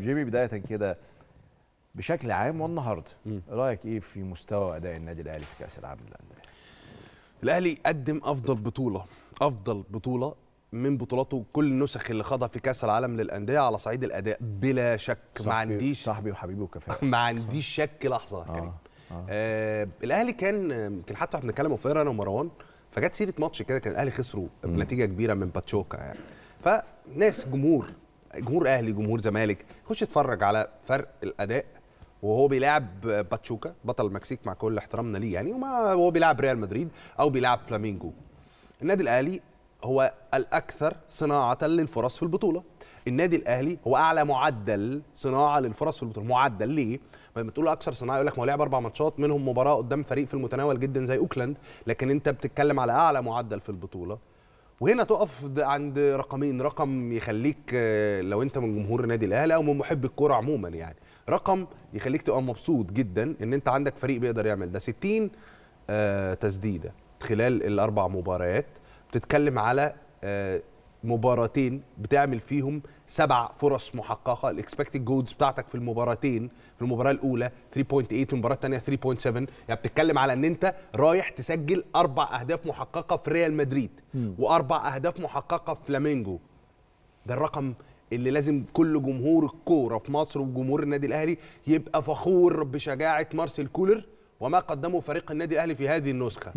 جيمي بدايه كده بشكل عام والنهارده رايك ايه في مستوى اداء النادي الاهلي في كاس العالم للانديه الاهلي قدم افضل بطوله افضل بطوله من بطولاته كل النسخ اللي خاضها في كاس العالم للانديه على صعيد الاداء بلا شك ما عنديش صاحبي وحبيبي وكفاءه ما عنديش شك لحظه يا كريم آه. آه, آه، الاهلي كان يمكن حتى واحنا بنتكلم وفير انا ومروان فجت سيره ماتش كده كان الاهلي خسروا بنتيجه كبيره من باتشوكا يعني فناس جمهور جمهور اهلي جمهور زمالك خش اتفرج على فرق الاداء وهو بيلعب باتشوكا بطل المكسيك مع كل احترامنا ليه يعني وما هو بيلعب ريال مدريد او بيلعب فلامينجو النادي الاهلي هو الاكثر صناعه للفرص في البطوله النادي الاهلي هو اعلى معدل صناعه للفرص في البطوله معدل ليه لما تقول اكثر صناعه يقول لك ما هو لعب اربع ماتشات منهم مباراه قدام فريق في المتناول جدا زي اوكلاند لكن انت بتتكلم على اعلى معدل في البطوله وهنا تقف عند رقمين رقم يخليك آه، لو انت من جمهور النادي الاهلي او من محب الكوره عموما يعني رقم يخليك تبقى مبسوط جدا ان انت عندك فريق بيقدر يعمل ده 60 آه، تسديده خلال الاربع مباريات بتتكلم على آه، مباراتين بتعمل فيهم سبع فرص محققه الاكسبكتد جولز بتاعتك في المباراتين في المباراه الاولى 3.8 والمباراه الثانيه 3.7 يعني بتتكلم على ان انت رايح تسجل اربع اهداف محققه في ريال مدريد واربع اهداف محققه في فلامينجو ده الرقم اللي لازم كل جمهور الكوره في مصر وجمهور النادي الاهلي يبقى فخور بشجاعه مارسيل كولر وما قدمه فريق النادي الاهلي في هذه النسخه